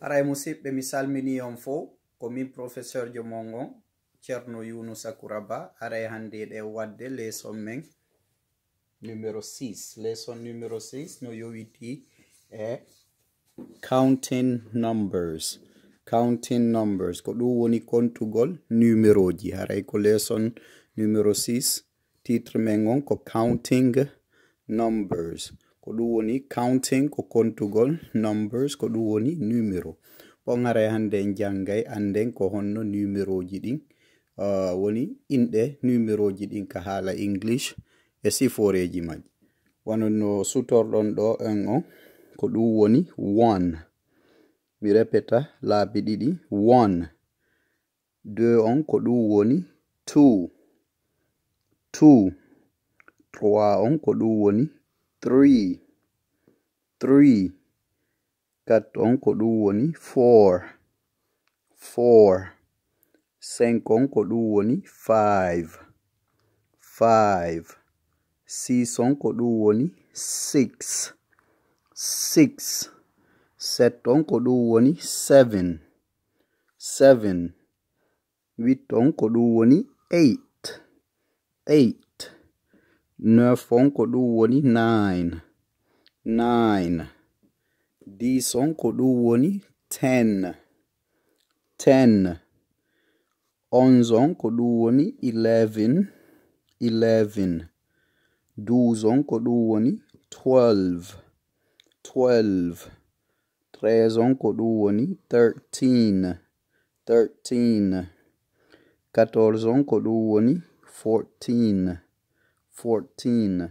haray e musidɓe mi salmini on fo comme professeur jo mon on ceerno yunusa kuraba haray e hannde de wadde leson men numéro 6 leson numéro 6 no yowiti e counting numbers counting numbers ko ɗum woni kontugol numéro ji haray e ko leson numéro 6 titre men ko counting numbers ko ɗum woni counting ko kontugol numbers ko ɗum woni numéro ɓongare hande en janngay annden ko honno numéroji ɗin uh, woni inɗe numéroji ɗin ka haala english e siforeji majji wano no sutorɗon ɗo en on ko ɗum woni one mi repeta laabi ɗiɗi one deux on ko ɗum woni two two trois on ko ɗum woni three 3 cat on ko ɗum woni 4 4 senk on ko ɗum woni 5 5 sis on ko ɗum woni 6 6 set on ko ɗum woni 7 7 wit on ko ɗum woni 8 8 9 on ko ɗum woni 9 nine dison ko ɗum woni ten ten onzon ko ɗum woni eleven eleven duzon ko ɗum woni twelve twelve treson ko ɗum woni thirteen thirteen katorzon ko ɗum woni fourteen fourteen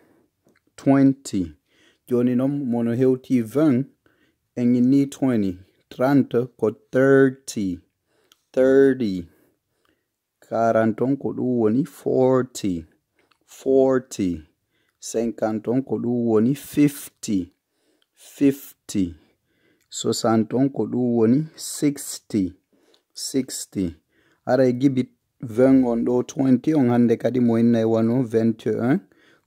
20 joni noon mono hewti 20 en inni 20 30 ko 30 30 karan ton ko ɗum woni 40 40 cinquan ton ko ɗum woni 50 50 sosan ton ko ɗum woni 60 60 ara e gibi 20 on ɗo 20 on hande kadi mo innay wano 21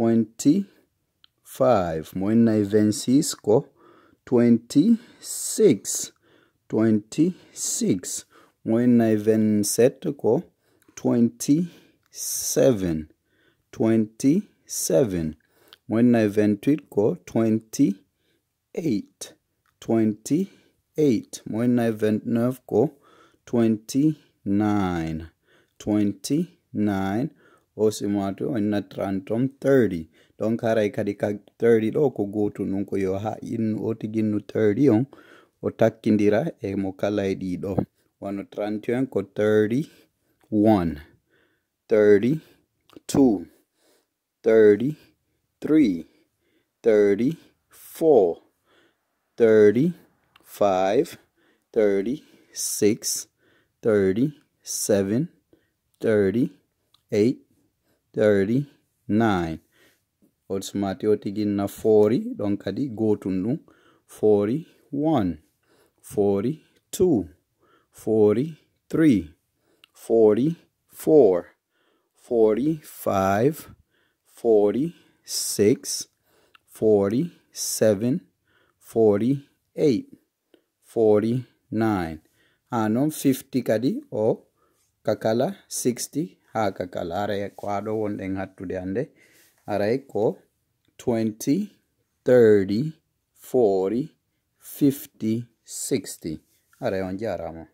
25 mwena ivensisko 26 26 mwena ivensetko 27 27 mwena iventwitko 28 28 mwena iventnovko 29 29 osimwatu onna trantom 30 Don kara ikadika 30 ɗo ko goto non yo ha innu o tiginnu 30 on o takkidira e mo kala e ɗiɗo wano 31 ko 31 32 33 34 35 36 37 38 39 odds mate o 40 Don kadi gotum ɗum 41 42 43 44 45 46 47 48 49 anon ah, 50 kadi o kakala 60 ha kakal aray e ko ha ɗo wonɗen hattude hannde aray e ko 20 30 40 50 60 aray on jaramo